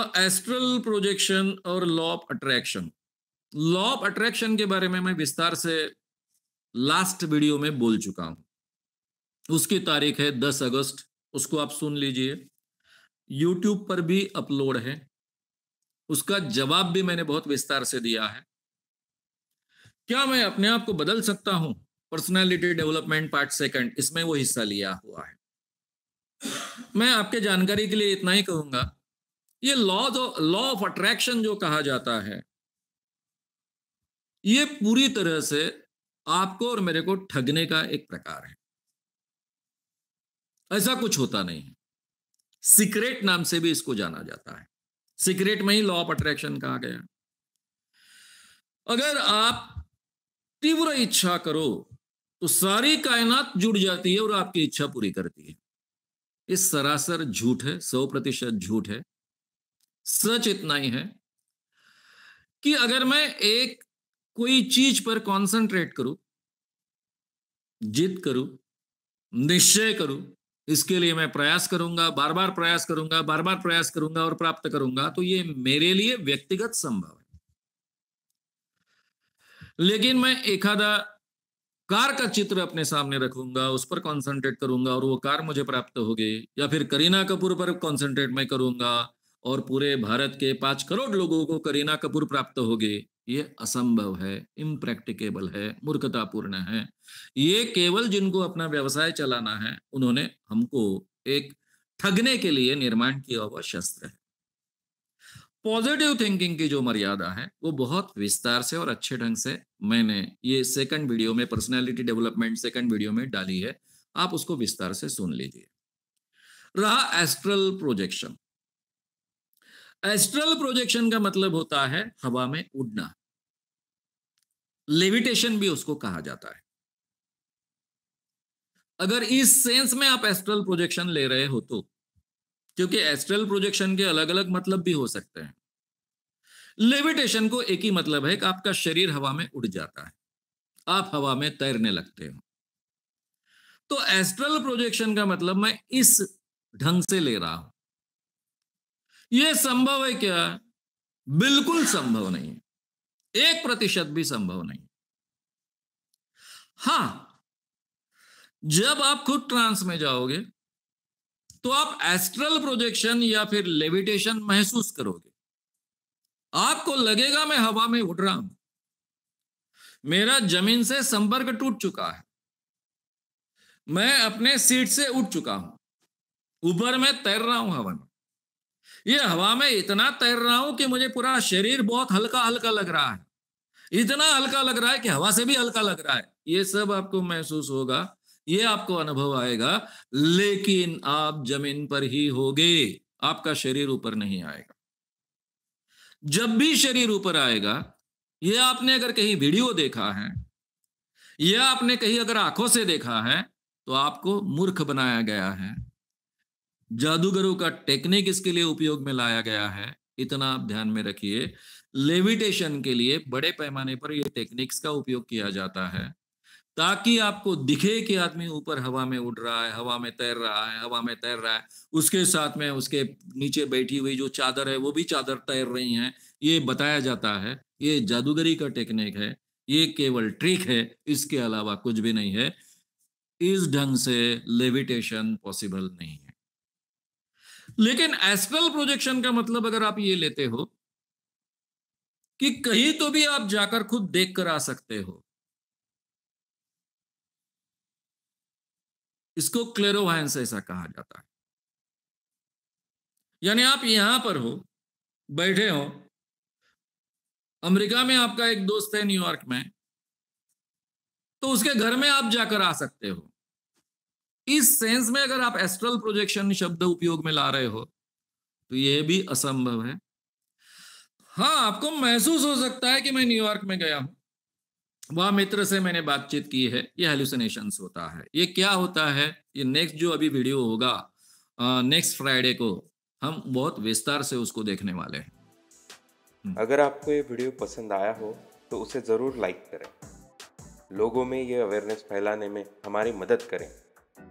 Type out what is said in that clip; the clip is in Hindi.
एस्ट्रल प्रोजेक्शन और law of attraction law of attraction के बारे में मैं विस्तार से लास्ट वीडियो में बोल चुका हूं उसकी तारीख है 10 अगस्त उसको आप सुन लीजिए यूट्यूब पर भी अपलोड है उसका जवाब भी मैंने बहुत विस्तार से दिया है क्या मैं अपने आप को बदल सकता हूं पर्सनालिटी डेवलपमेंट पार्ट सेकंड इसमें वो हिस्सा लिया हुआ है मैं आपके जानकारी के लिए इतना ही कहूंगा ये लॉ लॉ ऑफ अट्रैक्शन जो कहा जाता है ये पूरी तरह से आपको और मेरे को ठगने का एक प्रकार है ऐसा कुछ होता नहीं है सीक्रेट नाम से भी इसको जाना जाता है सीक्रेट में ही लॉ ऑफ अट्रैक्शन कहा गया अगर आप तीव्र इच्छा करो तो सारी कायनात जुड़ जाती है और आपकी इच्छा पूरी करती है इस सरासर झूठ है सौ प्रतिशत झूठ है सच इतना ही है कि अगर मैं एक कोई चीज पर कंसंट्रेट करूं जिद करूं निश्चय करूं इसके लिए मैं प्रयास करूंगा बार बार प्रयास करूंगा बार बार प्रयास करूंगा और प्राप्त करूंगा तो ये मेरे लिए व्यक्तिगत संभव है लेकिन मैं एकादा कार का चित्र अपने सामने रखूंगा उस पर कंसंट्रेट करूंगा और वो कार मुझे प्राप्त हो या फिर करीना कपूर पर कंसंट्रेट मैं करूंगा और पूरे भारत के पांच करोड़ लोगों को करीना कपूर प्राप्त होगी ये असंभव है इम्प्रैक्टिकेबल है मूर्खतापूर्ण है ये केवल जिनको अपना व्यवसाय चलाना है उन्होंने हमको एक ठगने के लिए निर्माण किया हुआ शस्त्र है पॉजिटिव थिंकिंग की जो मर्यादा है वो बहुत विस्तार से और अच्छे ढंग से मैंने ये सेकंड वीडियो में पर्सनैलिटी डेवलपमेंट सेकंड वीडियो में डाली है आप उसको विस्तार से सुन लीजिए रहा एस्ट्रल प्रोजेक्शन एस्ट्रल प्रोजेक्शन का मतलब होता है हवा में उड़ना लेविटेशन भी उसको कहा जाता है अगर इस सेंस में आप एस्ट्रल प्रोजेक्शन ले रहे हो तो क्योंकि एस्ट्रल प्रोजेक्शन के अलग अलग मतलब भी हो सकते हैं लेविटेशन को एक ही मतलब है कि आपका शरीर हवा में उड़ जाता है आप हवा में तैरने लगते हो तो एस्ट्रल प्रोजेक्शन का मतलब मैं इस ढंग से ले रहा हूं यह संभव है क्या बिल्कुल संभव नहीं है एक प्रतिशत भी संभव नहीं हाँ जब आप खुद ट्रांस में जाओगे तो आप एस्ट्रल प्रोजेक्शन या फिर लेविटेशन महसूस करोगे आपको लगेगा मैं हवा में उड़ रहा हूं मेरा जमीन से संपर्क टूट चुका है मैं अपने सीट से उठ चुका हूं ऊपर मैं तैर रहा हूं हवा में ये हवा में इतना तैर रहा हूं कि मुझे पूरा शरीर बहुत हल्का हल्का लग रहा है इतना हल्का लग रहा है कि हवा से भी हल्का लग रहा है ये सब आपको महसूस होगा ये आपको अनुभव आएगा लेकिन आप जमीन पर ही होगे आपका शरीर ऊपर नहीं आएगा जब भी शरीर ऊपर आएगा यह आपने अगर कहीं वीडियो देखा है यह आपने कहीं अगर आंखों से देखा है तो आपको मूर्ख बनाया गया है जादूगरों का टेक्निक इसके लिए उपयोग में लाया गया है इतना आप ध्यान में रखिए लेविटेशन के लिए बड़े पैमाने पर यह टेक्निक्स का उपयोग किया जाता है ताकि आपको दिखे कि आदमी ऊपर हवा में उड़ रहा है हवा में तैर रहा है हवा में तैर रहा है उसके साथ में उसके नीचे बैठी हुई जो चादर है वो भी चादर तैर रही है ये बताया जाता है ये जादूगरी का टेक्निक है ये केवल ट्रिक है इसके अलावा कुछ भी नहीं है इस ढंग से लेविटेशन पॉसिबल नहीं लेकिन एस्ट्रल प्रोजेक्शन का मतलब अगर आप ये लेते हो कि कहीं तो भी आप जाकर खुद देख कर आ सकते हो इसको क्लेरोवायंस ऐसा कहा जाता है यानी आप यहां पर हो बैठे हो अमेरिका में आपका एक दोस्त है न्यूयॉर्क में तो उसके घर में आप जाकर आ सकते हो इस सेंस में अगर आप एस्ट्रल प्रोजेक्शन शब्द उपयोग में ला रहे हो तो यह भी असंभव है हाँ आपको महसूस हो सकता है कि मैं न्यूयॉर्क में गया हूं वह मित्र से मैंने बातचीत की है ये हेलुसिनेशन होता है ये क्या होता है ये नेक्स्ट जो अभी वीडियो होगा नेक्स्ट फ्राइडे को हम बहुत विस्तार से उसको देखने वाले हैं हम्म। अगर आपको ये वीडियो पसंद आया हो तो उसे ज़रूर लाइक करें लोगों में ये अवेयरनेस फैलाने में हमारी मदद करें